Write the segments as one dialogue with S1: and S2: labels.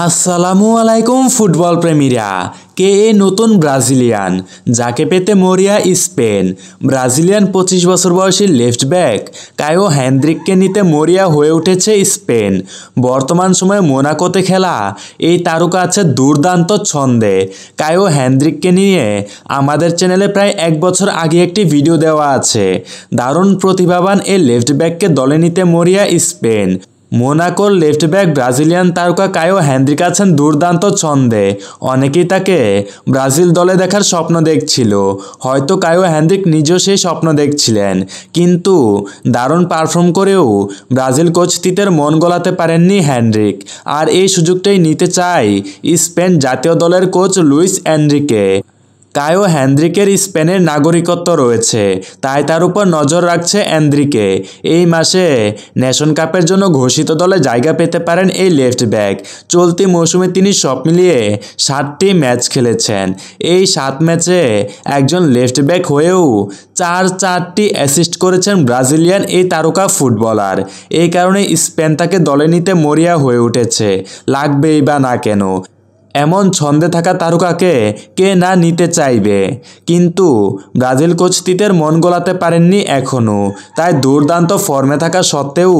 S1: আসসালামু আলাইকুম ফুটবল প্রেমীরা কে এ নতুন ব্রাজিলিয়ান যাকে পেতে মরিয়া স্পেন ব্রাজিলিয়ান পঁচিশ বছর বয়সী লেফট ব্যাক কায়ো হ্যান্দ্রিককে নিতে মরিয়া হয়ে উঠেছে স্পেন বর্তমান সময়ে মোনাকোতে খেলা এই তারকা আছে দুর্দান্ত ছন্দে কায়ো হ্যান্দ্রিককে নিয়ে আমাদের চ্যানেলে প্রায় এক বছর আগে একটি ভিডিও দেওয়া আছে দারুণ প্রতিভাবান এ লেফট ব্যাককে দলে নিতে মরিয়া স্পেন মোনাকোর লেফট ব্যাক ব্রাজিলিয়ান তারকা কায়ো হ্যান্দ্রিক আছেন দুর্দান্ত ছন্দে অনেকেই তাকে ব্রাজিল দলে দেখার স্বপ্ন দেখছিল হয়তো কায়ো হ্যান্দ্রিক নিজেও সেই স্বপ্ন দেখছিলেন কিন্তু দারুণ পারফর্ম করেও ব্রাজিল কোচ তিতের মন গলাতে পারেননি হ্যান্ড্রিক আর এই সুযোগটাই নিতে চায় স্পেন জাতীয় দলের কোচ লুইস অ্যান্ড্রিকে তাইও হ্যান্দ্রিকের স্পেনের নাগরিকত্ব রয়েছে তাই তার উপর নজর রাখছে অ্যান্দ্রিকে এই মাসে ন্যাশন কাপের জন্য ঘোষিত দলে জায়গা পেতে পারেন এই লেফট ব্যাক চলতি মৌসুমে তিনি সব মিলিয়ে সাতটি ম্যাচ খেলেছেন এই সাত ম্যাচে একজন লেফট ব্যাক হয়েও চার চারটি অ্যাসিস্ট করেছেন ব্রাজিলিয়ান এই তারকা ফুটবলার এই কারণে স্পেন তাকে দলে নিতে মরিয়া হয়ে উঠেছে লাগবেই বা না কেন এমন ছন্দে থাকা তারকাকে কে না নিতে চাইবে কিন্তু ব্রাজিল কোচ তিতের মন গোলাতে পারেননি এখনও তাই দুর্দান্ত ফর্মে থাকা সত্ত্বেও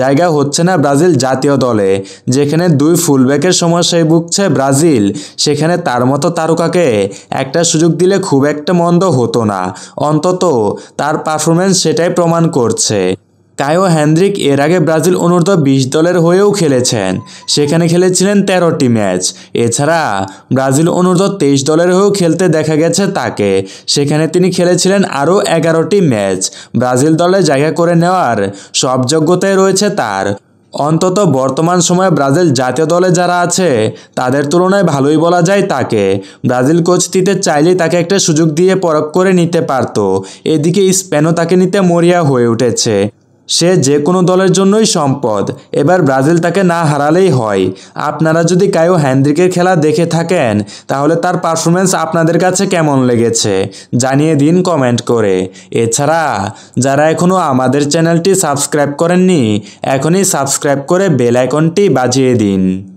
S1: জায়গা হচ্ছে না ব্রাজিল জাতীয় দলে যেখানে দুই ফুলব্যাকের সমস্যায় ভুগছে ব্রাজিল সেখানে তার মতো তারকাকে একটা সুযোগ দিলে খুব একটা মন্দ হতো না অন্তত তার পারফরমেন্স সেটাই প্রমাণ করছে কায়ো হ্যান্দ্রিক এর আগে ব্রাজিল অনূর্ধ্ব বিশ দলের হয়েও খেলেছেন সেখানে খেলেছিলেন তেরোটি ম্যাচ এছাড়া ব্রাজিল অনূর্ধ্ব তেইশ দলের হয়েও খেলতে দেখা গেছে তাকে সেখানে তিনি খেলেছিলেন আরও এগারোটি ম্যাচ ব্রাজিল দলে জায়গা করে নেওয়ার সব যোগ্যতাই রয়েছে তার অন্তত বর্তমান সময়ে ব্রাজিল জাতীয় দলে যারা আছে তাদের তুলনায় ভালোই বলা যায় তাকে ব্রাজিল কোচটিতে চাইলেই তাকে একটা সুযোগ দিয়ে পরখ করে নিতে পারত এদিকে স্পেনও তাকে নিতে মরিয়া হয়ে উঠেছে সে যে কোনো দলের জন্যই সম্পদ এবার ব্রাজিল তাকে না হারালেই হয় আপনারা যদি কায়ো হ্যান্ড্রিকের খেলা দেখে থাকেন তাহলে তার পারফরমেন্স আপনাদের কাছে কেমন লেগেছে জানিয়ে দিন কমেন্ট করে এছাড়া যারা এখনও আমাদের চ্যানেলটি সাবস্ক্রাইব করেননি এখনই সাবস্ক্রাইব করে বেল আইকনটি বাজিয়ে দিন